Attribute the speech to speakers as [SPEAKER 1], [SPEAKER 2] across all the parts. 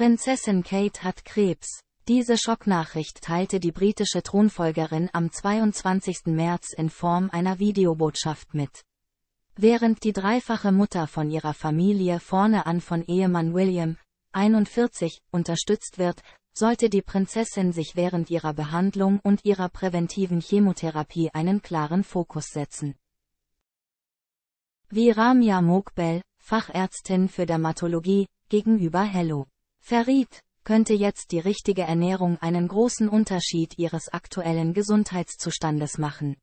[SPEAKER 1] Prinzessin Kate hat Krebs. Diese Schocknachricht teilte die britische Thronfolgerin am 22. März in Form einer Videobotschaft mit. Während die dreifache Mutter von ihrer Familie vorne an von Ehemann William, 41, unterstützt wird, sollte die Prinzessin sich während ihrer Behandlung und ihrer präventiven Chemotherapie einen klaren Fokus setzen. Wie Ramya Mogbel, Fachärztin für Dermatologie, gegenüber Hello verriet, könnte jetzt die richtige Ernährung einen großen Unterschied ihres aktuellen Gesundheitszustandes machen.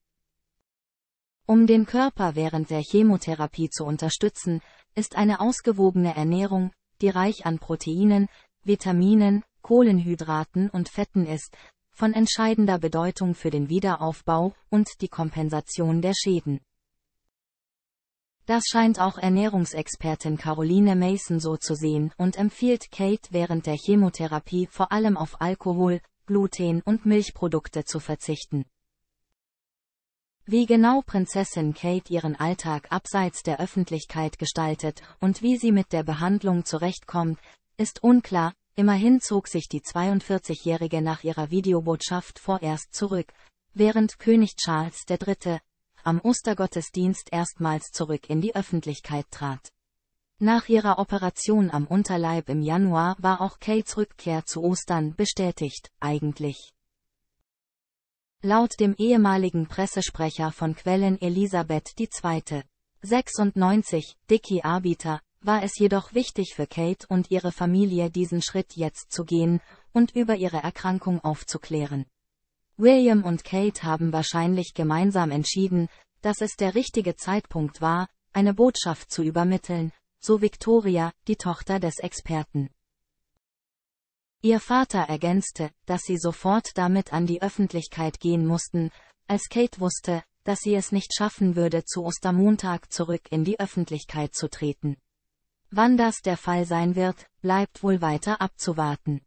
[SPEAKER 1] Um den Körper während der Chemotherapie zu unterstützen, ist eine ausgewogene Ernährung, die reich an Proteinen, Vitaminen, Kohlenhydraten und Fetten ist, von entscheidender Bedeutung für den Wiederaufbau und die Kompensation der Schäden. Das scheint auch Ernährungsexpertin Caroline Mason so zu sehen und empfiehlt Kate während der Chemotherapie vor allem auf Alkohol, Gluten und Milchprodukte zu verzichten. Wie genau Prinzessin Kate ihren Alltag abseits der Öffentlichkeit gestaltet und wie sie mit der Behandlung zurechtkommt, ist unklar, immerhin zog sich die 42-Jährige nach ihrer Videobotschaft vorerst zurück, während König Charles III am Ostergottesdienst erstmals zurück in die Öffentlichkeit trat. Nach ihrer Operation am Unterleib im Januar war auch Kates Rückkehr zu Ostern bestätigt, eigentlich. Laut dem ehemaligen Pressesprecher von Quellen Elisabeth II. 96, Dicky Arbiter, war es jedoch wichtig für Kate und ihre Familie diesen Schritt jetzt zu gehen und über ihre Erkrankung aufzuklären. William und Kate haben wahrscheinlich gemeinsam entschieden, dass es der richtige Zeitpunkt war, eine Botschaft zu übermitteln, so Victoria, die Tochter des Experten. Ihr Vater ergänzte, dass sie sofort damit an die Öffentlichkeit gehen mussten, als Kate wusste, dass sie es nicht schaffen würde, zu Ostermontag zurück in die Öffentlichkeit zu treten. Wann das der Fall sein wird, bleibt wohl weiter abzuwarten.